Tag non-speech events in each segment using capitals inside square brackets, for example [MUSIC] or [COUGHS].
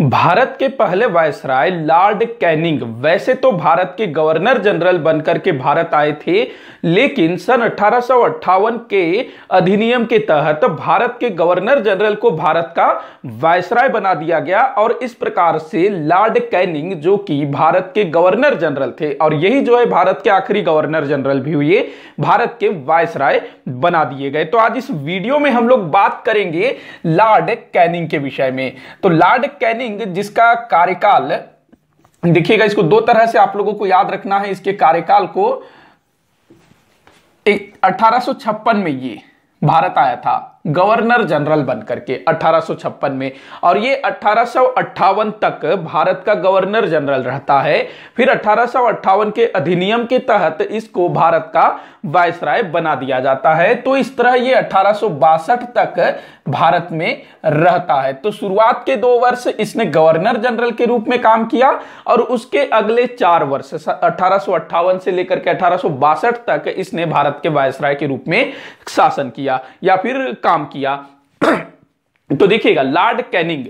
भारत के पहले viceroy Lord Canning वैसे तो भारत के गवर्नर जनरल बनकर के भारत आए थे लेकिन सन अठारह के अधिनियम के तहत भारत के गवर्नर जनरल को भारत का वायसराय बना दिया गया और इस प्रकार से लॉर्ड कैनिंग जो कि भारत के गवर्नर जनरल थे और यही जो है भारत के आखिरी गवर्नर जनरल भी हुए भारत के वायसराय बना दिए गए तो आज इस वीडियो में हम लोग बात करेंगे लॉर्ड कैनिंग के विषय में तो लॉर्ड कैनिंग करेंगे जिसका कार्यकाल देखिएगा इसको दो तरह से आप लोगों को याद रखना है इसके कार्यकाल को अठारह में ये भारत आया था गवर्नर जनरल बनकर के अठारह में और ये अठारह तक भारत का गवर्नर जनरल रहता है फिर अठारह के अधिनियम के तहत इसको भारत का वायसराय बना दिया जाता है तो इस तरह ये अठारह तक भारत में रहता है तो शुरुआत के दो वर्ष इसने गवर्नर जनरल के रूप में काम किया और उसके अगले चार वर्ष अठारह से लेकर के अठारह तक इसने भारत के वायसराय के रूप में शासन किया या फिर काम किया [CLEARS THROAT] तो देखिएगा लॉर्ड कैनिंग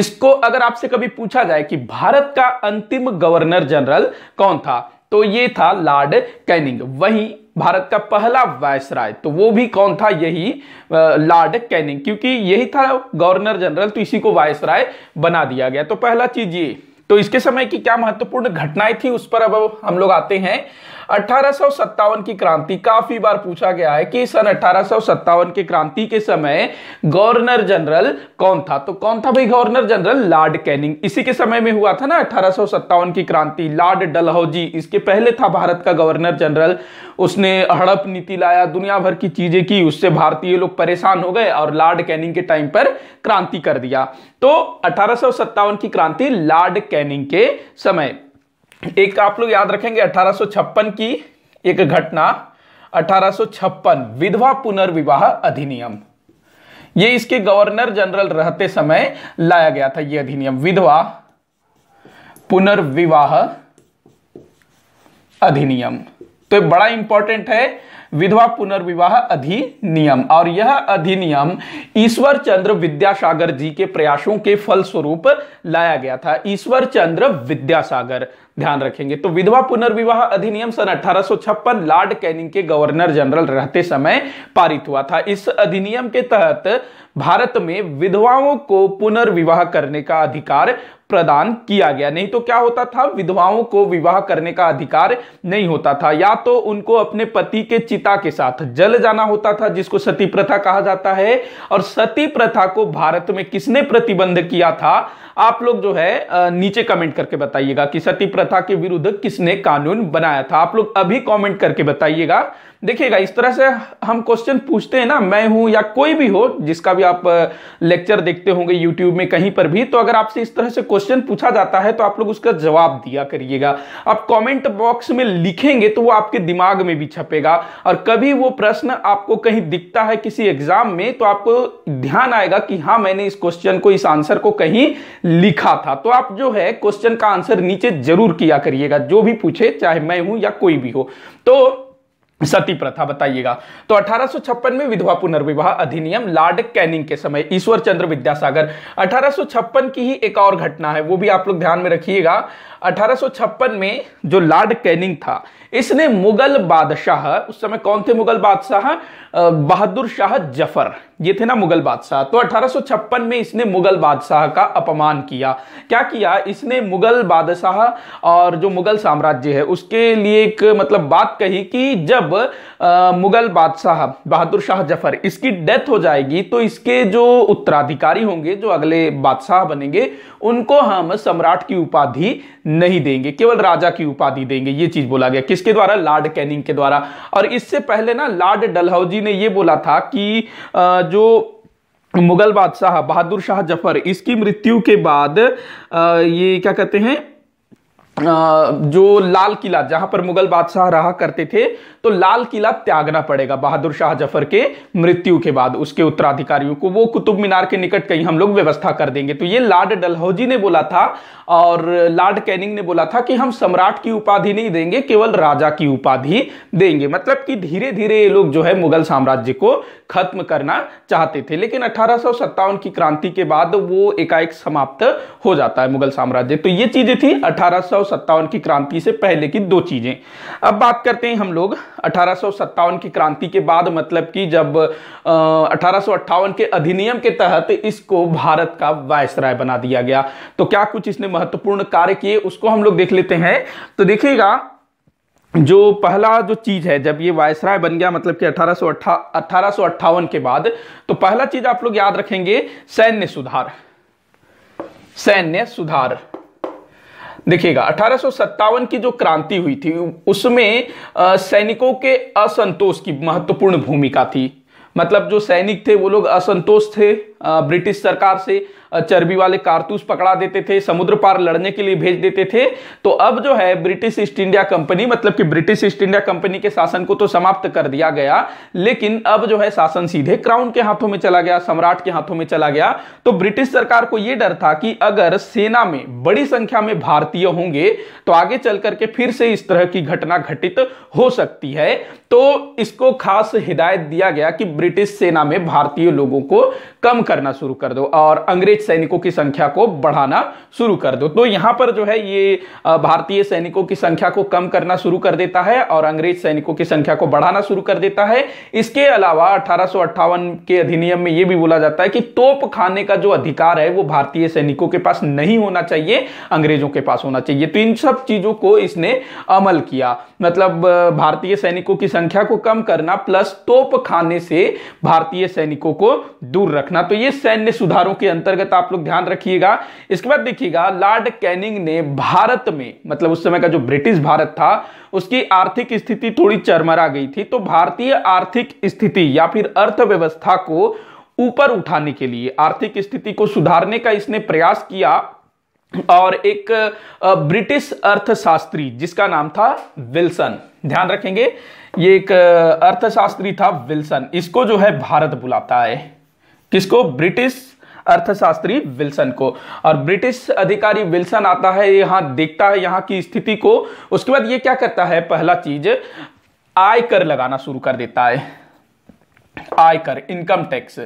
इसको अगर आपसे कभी पूछा जाए कि भारत का अंतिम गवर्नर जनरल कौन था तो ये था लॉर्ड कैनिंग वही भारत का पहला वायसराय तो वो भी कौन था यही लॉर्ड कैनिंग क्योंकि यही था गवर्नर जनरल तो इसी को वायसराय बना दिया गया तो पहला चीज ये तो इसके समय की क्या महत्वपूर्ण घटनाएं थी उस पर अब हम लोग आते हैं 1857 की क्रांति काफी बार पूछा गया है कि सन 1857 की क्रांति के समय गवर्नर जनरल कौन था तो कौन था भाई गवर्नर जनरल लॉर्ड कैनिंग इसी के समय में हुआ था ना अठारह की क्रांति लॉर्ड डलहौजी इसके पहले था भारत का गवर्नर जनरल उसने हड़प नीति लाया दुनिया भर की चीजें की उससे भारतीय लोग परेशान हो गए और लॉर्ड कैनिंग के टाइम पर क्रांति कर दिया तो अठारह की क्रांति लॉर्ड कैनिंग के समय एक आप लोग याद रखेंगे अठारह की एक घटना अठारह विधवा पुनर्विवाह अधिनियम ये इसके गवर्नर जनरल रहते समय लाया गया था यह अधिनियम विधवा पुनर्विवाह अधिनियम तो ये बड़ा इंपॉर्टेंट है विधवा पुनर्विवाह अधिनियम और यह अधिनियम ईश्वर चंद्र विद्यासागर जी के प्रयासों के फलस्वरूप लाया गया था ईश्वर चंद्र विद्यासागर ध्यान रखेंगे तो विधवा पुनर्विवाह अधिनियम सन अठारह लॉर्ड कैनिंग के गवर्नर जनरल रहते समय पारित हुआ था इस अधिनियम के तहत भारत में विधवाओं को पुनर्विवाह करने का अधिकार प्रदान किया गया नहीं तो क्या होता था विधवाओं को विवाह करने का अधिकार नहीं होता था या तो उनको अपने पति के चिता के साथ जल जाना होता था जिसको सती प्रथा कहा जाता है और सती प्रथा को भारत में किसने प्रतिबंध किया था आप लोग जो है नीचे कमेंट करके बताइएगा कि सती प्रथा के विरुद्ध किसने कानून बनाया था आप लोग अभी कमेंट करके बताइएगा देखिएगा इस तरह से हम क्वेश्चन पूछते हैं ना मैं हूं या कोई भी हो जिसका भी आप लेक्चर देखते होंगे यूट्यूब में कहीं पर भी तो अगर आपसे इस तरह से क्वेश्चन पूछा जाता है तो आप लोग उसका जवाब दिया करिएगा आप कमेंट बॉक्स में लिखेंगे तो वो आपके दिमाग में भी छपेगा और कभी वो प्रश्न आपको कहीं दिखता है किसी एग्जाम में तो आपको ध्यान आएगा कि हाँ मैंने इस क्वेश्चन को इस आंसर को कहीं लिखा था तो आप जो है क्वेश्चन का आंसर नीचे जरूर किया करिएगा जो भी पूछे चाहे मैं हूं या कोई भी हो तो सती प्रथा बताइएगा तो अठारह में विधवा पुनर्विवाह अधिनियम लार्ड कैनिंग के समय ईश्वर चंद्र विद्यासागर अठारह की ही एक और घटना है वो भी आप लोग ध्यान में रखिएगा अठारह में जो लॉर्ड कैनिंग था इसने मुगल बादशाह उस समय कौन थे मुगल बादशाह बहादुर शाह जफर ये थे ना मुगल बादशाह तो अठारह में इसने मुगल बादशाह का अपमान किया क्या किया इसने मुगल बादशाह और जो मुगल साम्राज्य है उसके लिए एक मतलब बात कही कि जब जब आ, मुगल बादशाह बहादुर शाह जफर इसकी डेथ हो जाएगी तो इसके जो उत्तराधिकारी होंगे जो अगले बादशाह बनेंगे उनको हम सम्राट की उपाधि नहीं देंगे केवल राजा की उपाधि देंगे ये चीज बोला गया किसके द्वारा लॉर्ड कैनिंग के द्वारा और इससे पहले ना लॉर्ड डलहौजी ने यह बोला था कि आ, जो मुगल बादशाह बहादुर शाह जफर इसकी मृत्यु के बाद आ, ये क्या कहते हैं जो लाल किला जहां पर मुगल बादशाह रहा करते थे तो लाल किला त्यागना पड़ेगा बहादुर शाह जफर के मृत्यु के बाद उसके उत्तराधिकारियों को वो कुतुब मीनार के निकट कहीं हम लोग व्यवस्था कर देंगे तो ये लॉर्ड डलहौजी ने बोला था और लॉर्ड कैनिंग ने बोला था कि हम सम्राट की उपाधि नहीं देंगे केवल राजा की उपाधि देंगे मतलब कि धीरे धीरे ये लोग जो है मुगल साम्राज्य को खत्म करना चाहते थे लेकिन अठारह की क्रांति के बाद वो एकाएक समाप्त हो जाता है मुगल साम्राज्य तो ये चीजें थी अठारह की क्रांति से पहले की दो चीजें अब बात करते हैं हम लोग अठारह की क्रांति के बाद मतलब कि जब अठारह के अधिनियम के तहत इसको भारत का वायसराय बना दिया गया तो क्या कुछ इसने महत्वपूर्ण कार्य किए उसको हम लोग देख लेते हैं तो देखिएगा जो पहला जो चीज़ है जब ये वायसराय बन गया मतलब कि अठारह सो के बाद तो पहला चीज़ आप लोग याद रखेंगे सैन्य सुधार सैन्य सुधार देखिएगा अठारह की जो क्रांति हुई थी उसमें सैनिकों के असंतोष की महत्वपूर्ण भूमिका थी मतलब जो सैनिक थे वो लोग असंतोष थे ब्रिटिश सरकार से चर्बी वाले कारतूस पकड़ा देते थे समुद्र पार लड़ने के लिए भेज देते थे तो अब जो है ब्रिटिश ईस्ट इंडिया कंपनी मतलब कि ब्रिटिश ईस्ट इंडिया कंपनी के शासन को तो समाप्त कर दिया गया लेकिन अब जो है शासन सीधे क्राउन के हाथों में चला गया सम्राट के हाथों में चला गया तो ब्रिटिश सरकार को यह डर था कि अगर सेना में बड़ी संख्या में भारतीय होंगे तो आगे चल करके फिर से इस तरह की घटना घटित हो सकती है तो इसको खास हिदायत दिया गया कि ब्रिटिश सेना में भारतीय लोगों को कम करना शुरू कर दो और अंग्रेज सैनिकों की संख्या को बढ़ाना शुरू कर दो तो यहां पर जो है ये भारतीय सैनिकों की संख्या को कम करना शुरू कर देता है और अंग्रेज सैनिकों की संख्या को बढ़ाना शुरू कर देता है इसके अलावा अठारह के अधिनियम में यह भी बोला जाता है कि तोप खाने का जो अधिकार है वो भारतीय सैनिकों के पास नहीं होना चाहिए अंग्रेजों के पास होना चाहिए तो इन सब चीजों को इसने अमल किया मतलब भारतीय सैनिकों की संख्या को कम करना प्लस तोप खाने से भारतीय सैनिकों को दूर रखना तो ये सैन्य सुधारों के अंतर्गत आप लोग ध्यान रखिएगा इसके बाद देखिएगा लॉर्ड कैनिंग ने भारत में मतलब उस समय का जो ब्रिटिश भारत था उसकी आर्थिक स्थिति थोड़ी चरमरा गई थी तो भारतीय आर्थिक स्थिति या फिर अर्थव्यवस्था को ऊपर उठाने के लिए आर्थिक स्थिति को सुधारने का इसने प्रयास किया और एक ब्रिटिश अर्थशास्त्री जिसका नाम था विल्सन ध्यान रखेंगे ये एक अर्थशास्त्री था विल्सन इसको जो है भारत बुलाता है किसको ब्रिटिश अर्थशास्त्री विल्सन को और ब्रिटिश अधिकारी विल्सन आता है यहां देखता है यहां की स्थिति को उसके बाद ये क्या करता है पहला चीज आयकर लगाना शुरू कर देता है आयकर इनकम टैक्स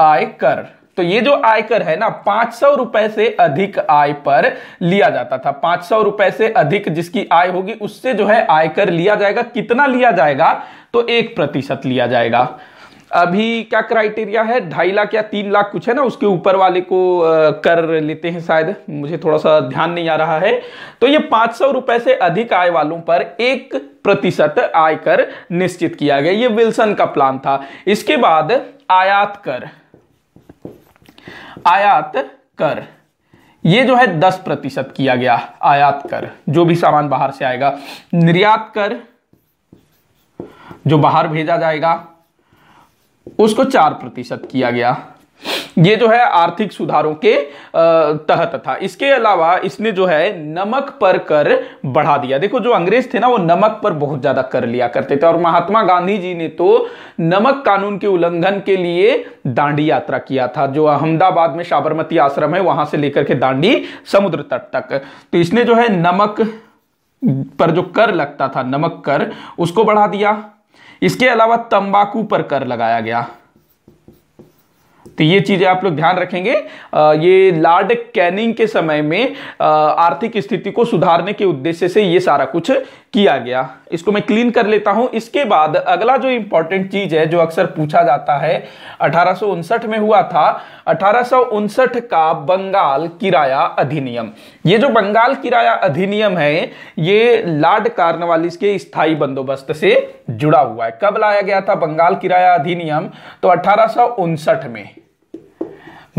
आयकर तो ये जो आयकर है ना पांच सौ रुपए से अधिक आय पर लिया जाता था पांच सौ रुपए से अधिक जिसकी आय होगी उससे जो है आयकर लिया जाएगा कितना लिया जाएगा तो एक प्रतिशत लिया जाएगा अभी क्या क्राइटेरिया है ढाई लाख या तीन लाख कुछ है ना उसके ऊपर वाले को कर लेते हैं शायद मुझे थोड़ा सा ध्यान नहीं आ रहा है तो ये पांच सौ रुपए से अधिक आय वालों पर एक प्रतिशत आयकर निश्चित किया गया ये विल्सन का प्लान था इसके बाद आयात कर आयात कर ये जो है दस प्रतिशत किया गया आयात कर जो भी सामान बाहर से आएगा निर्यात कर जो बाहर भेजा जाएगा उसको चार प्रतिशत किया गया ये जो है आर्थिक सुधारों के तहत था इसके अलावा इसने जो है नमक पर कर बढ़ा दिया देखो जो अंग्रेज थे ना वो नमक पर बहुत ज्यादा कर लिया करते थे और महात्मा गांधी जी ने तो नमक कानून के उल्लंघन के लिए दांडी यात्रा किया था जो अहमदाबाद में साबरमती आश्रम है वहां से लेकर के दांडी समुद्र तट तक तो इसने जो है नमक पर जो कर लगता था नमक कर उसको बढ़ा दिया इसके अलावा तंबाकू पर कर लगाया गया तो ये चीज़ें आप लोग ध्यान रखेंगे ये लार्ड कैनिंग के समय में आर्थिक स्थिति को सुधारने के उद्देश्य से ये सारा कुछ किया गया इसको मैं क्लीन कर लेता हूं इसके बाद अगला जो इंपॉर्टेंट चीज है जो अक्सर पूछा जाता है अठारह में हुआ था अठारह का बंगाल किराया अधिनियम ये जो बंगाल किराया अधिनियम है ये लॉर्ड कार्नवालिस के स्थायी बंदोबस्त से जुड़ा हुआ है कब लाया गया था बंगाल किराया अधिनियम तो अठारह में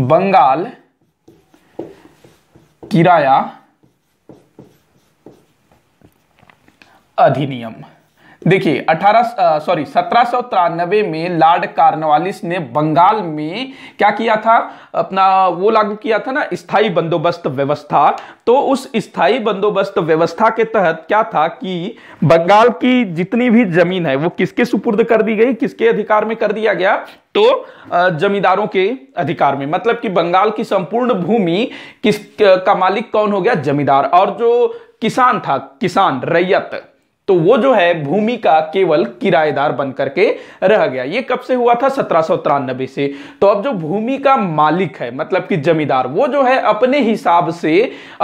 बंगाल किराया अधिनियम देखिए अठारह सॉरी सत्रह में लॉर्ड कार्नवालिस ने बंगाल में क्या किया था अपना वो लागू किया था ना स्थाई बंदोबस्त व्यवस्था तो उस स्थाई बंदोबस्त व्यवस्था के तहत क्या था कि बंगाल की जितनी भी जमीन है वो किसके सुपुर्द कर दी गई किसके अधिकार में कर दिया गया तो जमींदारों के अधिकार में मतलब कि बंगाल की संपूर्ण भूमि किस का मालिक कौन हो गया जमींदार और जो किसान था किसान रैयत तो वो जो है भूमि का केवल किराएदार बन करके रह गया ये कब से हुआ था सत्रह से तो अब जो भूमि का मालिक है मतलब कि जमींदार वो जो है अपने हिसाब से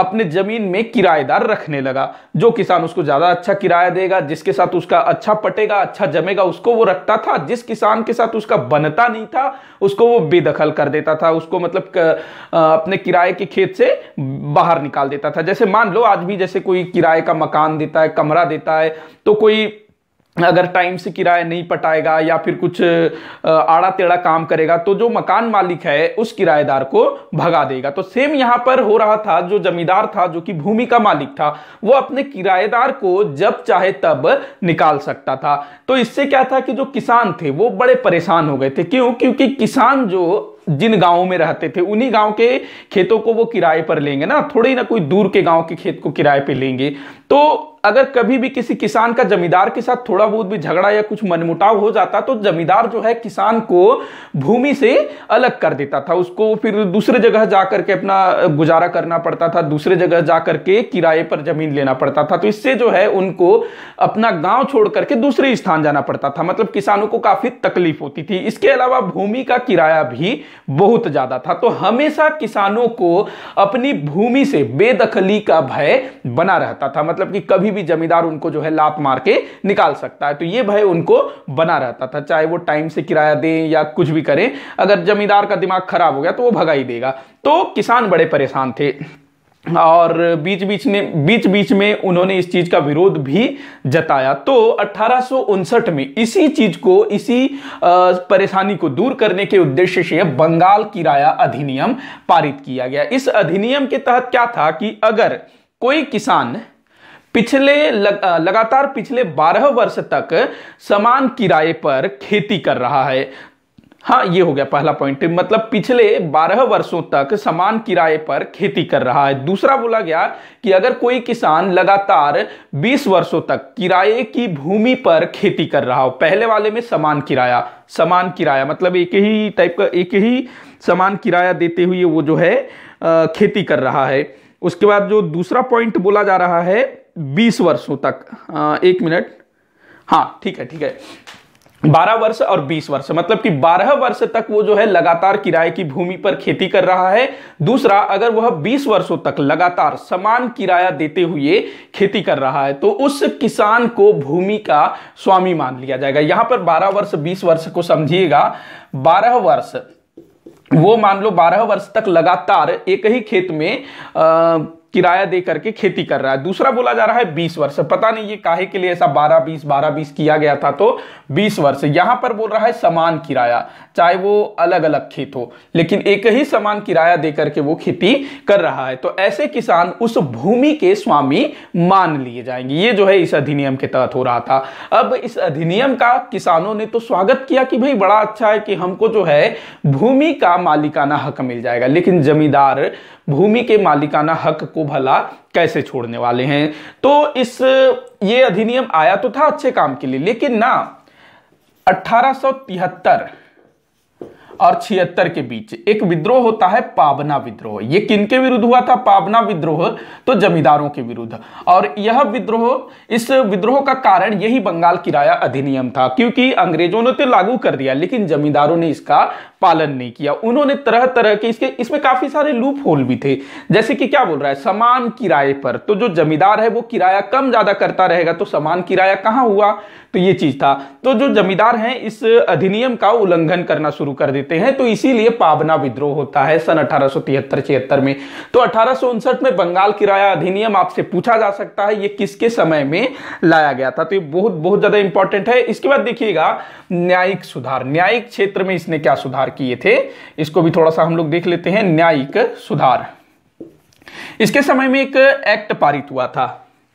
अपने जमीन में किराएदार रखने लगा जो किसान उसको ज्यादा अच्छा किराया देगा जिसके साथ उसका अच्छा पटेगा अच्छा जमेगा उसको वो रखता था जिस किसान के साथ उसका बनता नहीं था उसको वो बेदखल कर देता था उसको मतलब अपने किराए के खेत से बाहर निकाल देता था जैसे मान लो आज भी जैसे कोई किराए का मकान देता है कमरा देता है तो कोई अगर टाइम से किराया नहीं पटाएगा या फिर कुछ आड़ा तेड़ा काम करेगा तो जो मकान मालिक है उस किराएदार को भगा देगा तो सेम यहां पर हो रहा था जो जमींदार था जो कि भूमि का मालिक था वो अपने किराएदार को जब चाहे तब निकाल सकता था तो इससे क्या था कि जो किसान थे वो बड़े परेशान हो गए थे क्यों क्योंकि किसान जो जिन गांवों में रहते थे उन्हीं गांव के खेतों को वो किराए पर लेंगे ना थोड़े ना कोई दूर के गांव के खेत को किराए पर लेंगे तो अगर कभी भी किसी किसान का जमींदार के साथ थोड़ा बहुत भी झगड़ा या कुछ मनमुटाव हो जाता तो जमींदार जो है किसान को भूमि से अलग कर देता था उसको फिर दूसरे जगह जा करके अपना गुजारा करना पड़ता था दूसरे जगह जा करके किराए पर जमीन लेना पड़ता था तो इससे जो है उनको अपना गांव छोड़ करके दूसरे स्थान जाना पड़ता था मतलब किसानों को काफी तकलीफ होती थी इसके अलावा भूमि का किराया भी बहुत ज्यादा था तो हमेशा किसानों को अपनी भूमि से बेदखली का भय बना रहता था मतलब कि कभी कोई भी जमींदार उनको जो है लात मार के निकाल सकता है तो ये भय उनको बना रहता था चाहे वो टाइम से किराया दें या कुछ भी करें अगर जमींदार का दिमाग खराब हो गया तो वो भगा ही देगा तो किसान बड़े परेशान थे और बीच बीच ने बीच बीच में उन्होंने इस चीज़ का विरोध भी जताया तो अठारह में इसी चीज़ को इसी परेशानी को दूर करने के उद्देश्य से बंगाल किराया अधिनियम पारित किया गया इस अधिनियम के तहत क्या था कि अगर कोई किसान पिछले लग, लगातार पिछले 12 वर्ष तक समान किराए पर खेती कर रहा है हाँ ये हो गया पहला पॉइंट मतलब पिछले 12 वर्षों तक समान किराए पर खेती कर रहा है दूसरा बोला गया कि अगर कोई किसान लगातार 20 वर्षों तक किराए की भूमि पर खेती कर रहा हो पहले वाले में समान किराया समान किराया मतलब एक ही टाइप का एक ही समान किराया देते हुए वो जो है खेती कर रहा है उसके बाद जो दूसरा पॉइंट बोला जा रहा है बीस वर्षों तक आ, एक मिनट हाँ ठीक है ठीक है बारह वर्ष और बीस वर्ष मतलब कि बारह वर्ष तक वो जो है लगातार किराए की भूमि पर खेती कर रहा है दूसरा अगर वह बीस वर्षों तक लगातार समान किराया देते हुए खेती कर रहा है तो उस किसान को भूमि का स्वामी मान लिया जाएगा यहां पर बारह वर्ष बीस वर्ष को समझिएगा बारह वर्ष वो मान लो बारह वर्ष तक लगातार एक ही खेत में आ, किराया दे करके खेती कर रहा है दूसरा बोला जा रहा है बीस वर्ष पता नहीं ये काहे के लिए ऐसा बारह बीस बारह बीस किया गया था तो बीस वर्ष यहां पर बोल रहा है समान किराया चाहे वो अलग अलग खेत हो लेकिन एक ही समान किराया दे करके वो खेती कर रहा है तो ऐसे किसान उस भूमि के स्वामी मान लिए जाएंगे ये जो है इस अधिनियम के तहत हो रहा था अब इस अधिनियम का किसानों ने तो स्वागत किया कि भाई बड़ा अच्छा है कि हमको जो है भूमि का मालिकाना हक मिल जाएगा लेकिन जमींदार भूमि के मालिकाना हक को भला कैसे छोड़ने वाले हैं तो इस ये अधिनियम आया तो था अच्छे काम के लिए लेकिन ना अठारह और छिहत्तर के बीच एक विद्रोह होता है पावना विद्रोह ये किनके विरुद्ध हुआ था पावना विद्रोह तो जमींदारों के विरुद्ध और यह विद्रोह इस विद्रोह का कारण यही बंगाल किराया अधिनियम था क्योंकि अंग्रेजों ने तो लागू कर दिया लेकिन जमींदारों ने इसका पालन नहीं किया उन्होंने तरह तरह के इसके इसमें काफी सारे लूप होल भी थे जैसे कि क्या बोल रहा है समान किराए पर तो जो जमींदार है वो किराया कम ज्यादा करता रहेगा तो समान किराया कहां हुआ तो ये चीज था तो जो जमींदार है इस अधिनियम का उल्लंघन करना शुरू कर देते लेते हैं तो इसीलिए पावना विद्रोह होता है सन अठारह सौ में तो अठारह में बंगाल किराया अधिनियम आपसे पूछा जा सकता है ये किसके समय में लाया गया था तो ये बहुत बहुत ज्यादा इंपॉर्टेंट है इसके बाद देखिएगा न्यायिक सुधार न्यायिक क्षेत्र में इसने क्या सुधार किए थे इसको भी थोड़ा सा हम लोग देख लेते हैं न्यायिक सुधार इसके समय में एक एक्ट पारित हुआ था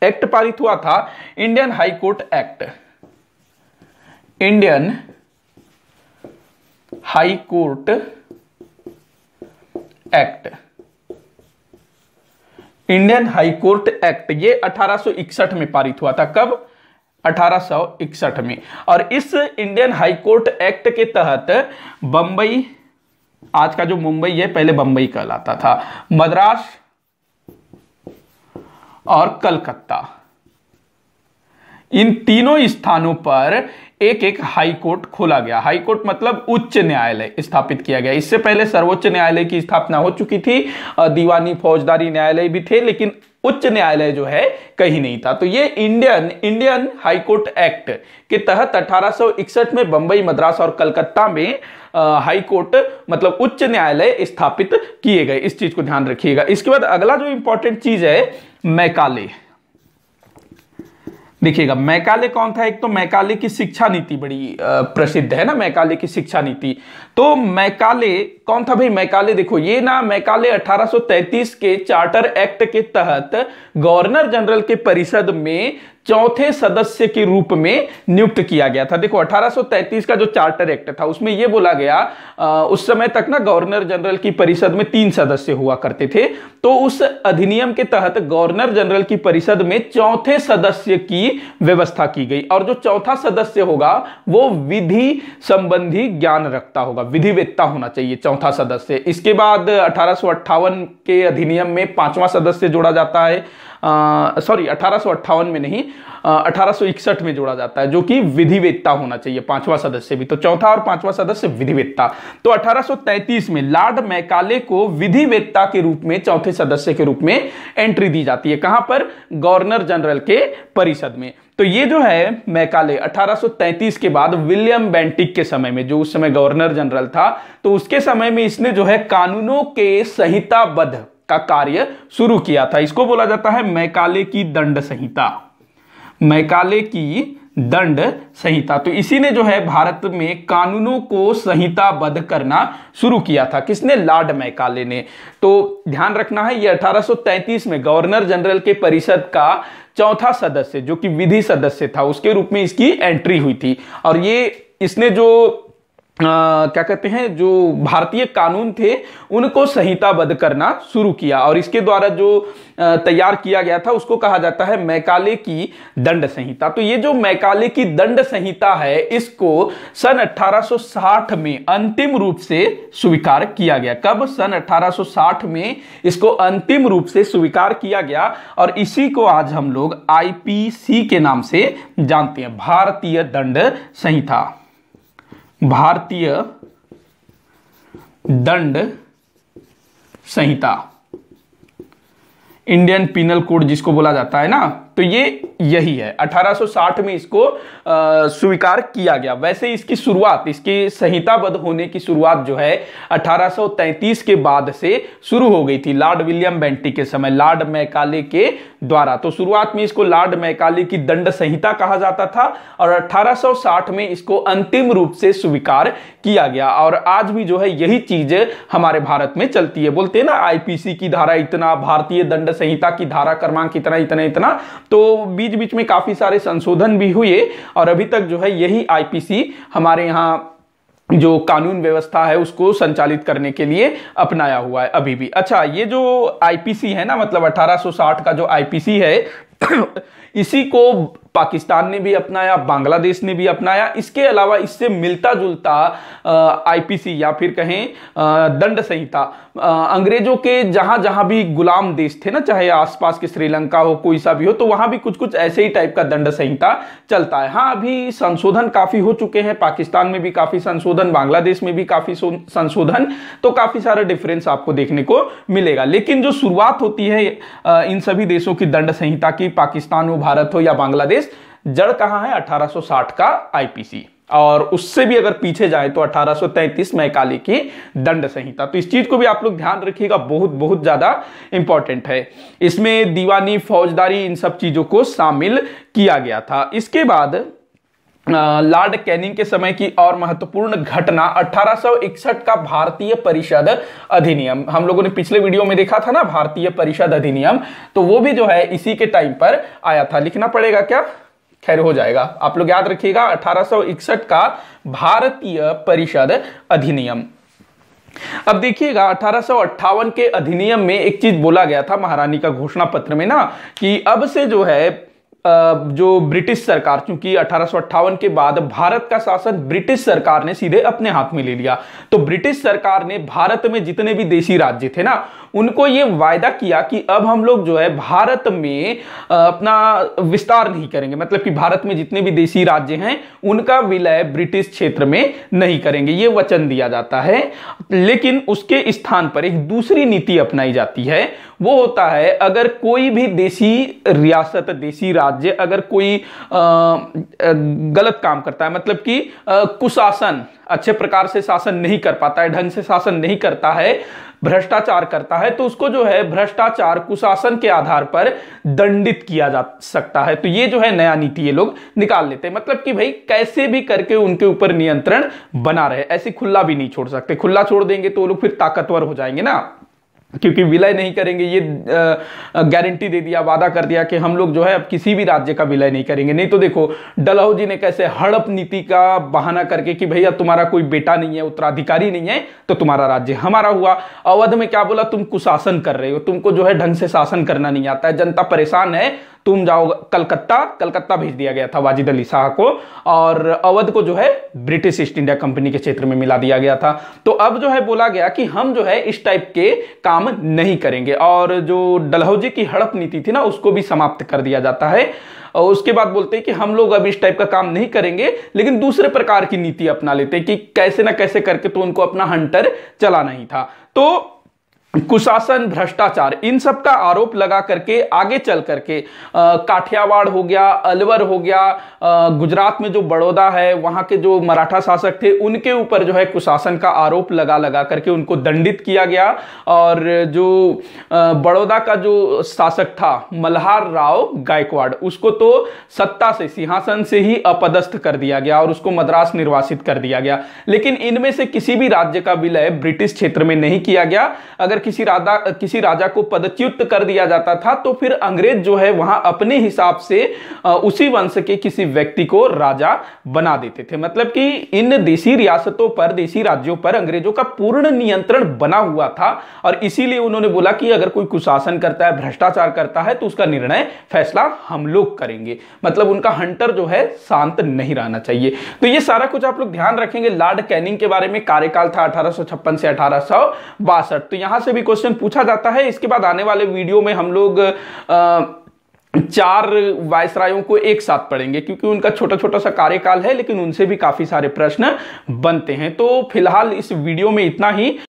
एक्ट पारित हुआ था Indian High Court Act Indian High Court Act Indian High Court Act ये 1861 में पारित हुआ था कब 1861 में और इस इंडियन हाई कोर्ट एक्ट के तहत बंबई आज का जो मुंबई है पहले बंबई कहलाता था मद्रास और कलकत्ता इन तीनों स्थानों पर एक एक हाई कोर्ट खोला गया हाई कोर्ट मतलब उच्च न्यायालय स्थापित किया गया इससे पहले सर्वोच्च न्यायालय की स्थापना हो चुकी थी दीवानी फौजदारी न्यायालय भी थे लेकिन उच्च न्यायालय जो है कहीं नहीं था तो ये इंडियन इंडियन हाईकोर्ट एक्ट के तहत 1861 में बंबई मद्रास और कलकत्ता में हाईकोर्ट मतलब उच्च न्यायालय स्थापित किए गए इस चीज को ध्यान रखिएगा इसके बाद अगला जो इंपॉर्टेंट चीज है मैकाले देखिएगा मैकाले कौन था एक तो मैकाले की शिक्षा नीति बड़ी प्रसिद्ध है ना मैकाले की शिक्षा नीति तो मैकाले कौन था भाई मैकाले देखो ये ना मैकाले 1833 के चार्टर एक्ट के तहत गवर्नर जनरल के परिषद में चौथे सदस्य के रूप में नियुक्त किया गया था देखो 1833 का जो चार्टर एक्ट था उसमें यह बोला गया आ, उस समय तक ना गवर्नर जनरल की परिषद में तीन सदस्य हुआ करते थे तो उस अधिनियम के तहत गवर्नर जनरल की परिषद में चौथे सदस्य की व्यवस्था की गई और जो चौथा सदस्य होगा वो विधि संबंधी ज्ञान रखता होगा विधिवेत्ता होना चाहिए चौथा सदस्य इसके बाद अठारह के अधिनियम में पांचवा सदस्य जोड़ा जाता है सॉरी अठारह में नहीं अठारह में जोड़ा जाता है जो कि विधिवेत्ता होना चाहिए पांचवा सदस्य भी तो चौथा और पांचवा सदस्य विधिवेत्ता तो 1833 में लॉर्ड मैकाले को विधिवेत्ता के रूप में चौथे सदस्य के रूप में एंट्री दी जाती है कहां पर गवर्नर जनरल के परिषद में तो ये जो है मैकाले 1833 के बाद विलियम बेंटिक के समय में जो उस समय गवर्नर जनरल था तो उसके समय में इसने जो है कानूनों के संहिताबद्ध का कार्य शुरू किया था इसको बोला जाता है मैकाले की दंड संहिता मैकाले की दंड संहिता तो इसी ने जो है भारत में कानूनों को संहिताबद्ध करना शुरू किया था किसने लॉर्ड मैकाले ने तो ध्यान रखना है ये 1833 में गवर्नर जनरल के परिषद का चौथा सदस्य जो कि विधि सदस्य था उसके रूप में इसकी एंट्री हुई थी और ये इसने जो आ, क्या कहते हैं जो भारतीय कानून थे उनको संहिताबद्ध करना शुरू किया और इसके द्वारा जो तैयार किया गया था उसको कहा जाता है मैकाले की दंड संहिता तो ये जो मैकाले की दंड संहिता है इसको सन 1860 में अंतिम रूप से स्वीकार किया गया कब सन 1860 में इसको अंतिम रूप से स्वीकार किया गया और इसी को आज हम लोग आईपीसी के नाम से जानते हैं भारतीय दंड संहिता भारतीय दंड संहिता इंडियन पिनल कोड जिसको बोला जाता है ना तो ये यही है 1860 में इसको स्वीकार किया गया वैसे इसकी शुरुआत इसकी संहिताबद्ध होने की शुरुआत जो है 1833 के बाद से शुरू हो गई थी लॉर्ड विलियम बेंटी के समय लॉर्ड मैकाले के द्वारा तो शुरुआत में इसको लॉर्ड मैकाले की दंड संहिता कहा जाता था और 1860 में इसको अंतिम रूप से स्वीकार किया गया और आज भी जो है यही चीज हमारे भारत में चलती है बोलते हैं ना आईपीसी की धारा इतना भारतीय दंड संहिता की धारा क्रमांक इतना इतना इतना तो बीच बीच में काफ़ी सारे संशोधन भी हुए और अभी तक जो है यही आईपीसी हमारे यहाँ जो कानून व्यवस्था है उसको संचालित करने के लिए अपनाया हुआ है अभी भी अच्छा ये जो आईपीसी है ना मतलब 1860 का जो आईपीसी है [COUGHS] इसी को पाकिस्तान ने भी अपनाया बांग्लादेश ने भी अपनाया इसके अलावा इससे मिलता जुलता आईपीसी या फिर कहें दंड संहिता अंग्रेजों के जहां जहां भी गुलाम देश थे ना चाहे आसपास के श्रीलंका हो कोई सा भी हो तो वहां भी कुछ कुछ ऐसे ही टाइप का दंड संहिता चलता है हाँ अभी संशोधन काफी हो चुके हैं पाकिस्तान में भी काफी संशोधन बांग्लादेश में भी काफी संशोधन तो काफी सारा डिफरेंस आपको देखने को मिलेगा लेकिन जो शुरुआत होती है इन सभी देशों की दंड संहिता की पाकिस्तान हो भारत हो या बांग्लादेश जड़ कहां है 1860 का आईपीसी और उससे भी अगर पीछे जाए तो 1833 मैकाली की दंड संहिता तो इस चीज को भी आप लोग ध्यान रखिएगा बहुत बहुत ज्यादा इंपॉर्टेंट है इसमें दीवानी फौजदारी इन सब चीजों को शामिल किया गया था इसके बाद लॉर्ड कैनिंग के समय की और महत्वपूर्ण घटना 1861 का भारतीय परिषद अधिनियम हम लोगों ने पिछले वीडियो में देखा था ना भारतीय परिषद अधिनियम तो वो भी जो है इसी के टाइम पर आया था लिखना पड़ेगा क्या खैर हो जाएगा आप लोग याद रखिएगा 1861 का भारतीय परिषद अधिनियम अब देखिएगा अठारह के अधिनियम में एक चीज बोला गया था महारानी का घोषणा पत्र में ना कि अब से जो है जो ब्रिटिश सरकार चूंकि अठारह के बाद भारत का शासन ब्रिटिश सरकार ने सीधे अपने हाथ में ले लिया तो ब्रिटिश सरकार ने भारत में जितने भी देशी राज्य थे ना उनको ये वायदा किया कि अब हम लोग जो है भारत में अपना विस्तार नहीं करेंगे मतलब कि भारत में जितने भी देशी राज्य हैं उनका विलय ब्रिटिश क्षेत्र में नहीं करेंगे ये वचन दिया जाता है लेकिन उसके स्थान पर एक दूसरी नीति अपनाई जाती है वो होता है अगर कोई भी देशी रियासत देशी राज्य अगर कोई गलत काम करता है मतलब कि कुशासन अच्छे प्रकार से शासन नहीं कर पाता है ढंग से शासन नहीं करता है भ्रष्टाचार करता है तो उसको जो है भ्रष्टाचार कुशासन के आधार पर दंडित किया जा सकता है तो ये जो है नया नीति ये लोग निकाल लेते हैं मतलब कि भाई कैसे भी करके उनके ऊपर नियंत्रण बना रहे ऐसी खुला भी नहीं छोड़ सकते खुला छोड़ देंगे तो वो लोग फिर ताकतवर हो जाएंगे ना क्योंकि विलय नहीं करेंगे ये गारंटी दे दिया वादा कर दिया कि हम लोग जो है अब किसी भी राज्य का विलय नहीं करेंगे नहीं तो देखो डलहो जी ने कैसे हड़प नीति का बहाना करके कि भैया तुम्हारा कोई बेटा नहीं है उत्तराधिकारी नहीं है तो तुम्हारा राज्य हमारा हुआ अवध में क्या बोला तुम कुशासन कर रहे हो तुमको जो है ढंग से शासन करना नहीं आता है जनता परेशान है तुम जाओ कलकत्ता कलकत्ता भेज दिया गया था वाजिद अली शाह को और अवध को जो है ब्रिटिश ईस्ट इंडिया कंपनी के क्षेत्र में मिला दिया गया था तो अब जो है बोला गया कि हम जो है इस टाइप के काम नहीं करेंगे और जो डलहौजी की हड़प नीति थी ना उसको भी समाप्त कर दिया जाता है और उसके बाद बोलते हैं कि हम लोग अब इस टाइप का काम नहीं करेंगे लेकिन दूसरे प्रकार की नीति अपना लेते हैं कि कैसे ना कैसे करके तो उनको अपना हंटर चलाना ही था तो कुशासन भ्रष्टाचार इन सब का आरोप लगा करके आगे चल करके काठियावाड़ हो गया अलवर हो गया आ, गुजरात में जो बड़ौदा है वहाँ के जो मराठा शासक थे उनके ऊपर जो है कुशासन का आरोप लगा लगा करके उनको दंडित किया गया और जो बड़ौदा का जो शासक था मल्हार राव गायकवाड़ उसको तो सत्ता से सिंहासन से ही अपदस्थ कर दिया गया और उसको मद्रास निर्वासित कर दिया गया लेकिन इनमें से किसी भी राज्य का विलय ब्रिटिश क्षेत्र में नहीं किया गया अगर अगर किसी राजा किसी राजा को पदच्युत कर दिया जाता था तो फिर अंग्रेज जो है वहां अपने हिसाब से उसी वंश के किसी व्यक्ति को राजा बना देते थे मतलब कि इन देशी रियासतों पर देशी राज्यों पर अंग्रेजों का पूर्ण नियंत्रण बना हुआ था और इसीलिए उन्होंने बोला कि अगर कोई कुशासन करता है भ्रष्टाचार करता है तो उसका निर्णय फैसला हम लोग करेंगे मतलब उनका हंटर जो है शांत नहीं रहना चाहिए तो ये सारा कुछ आप लोग ध्यान रखेंगे लॉर्ड कैनिंग के बारे में कार्यकाल था अठारह से अठारह तो यहां से से भी क्वेश्चन पूछा जाता है इसके बाद आने वाले वीडियो में हम लोग आ, चार वायसरायों को एक साथ पढ़ेंगे क्योंकि उनका छोटा छोटा सा कार्यकाल है लेकिन उनसे भी काफी सारे प्रश्न बनते हैं तो फिलहाल इस वीडियो में इतना ही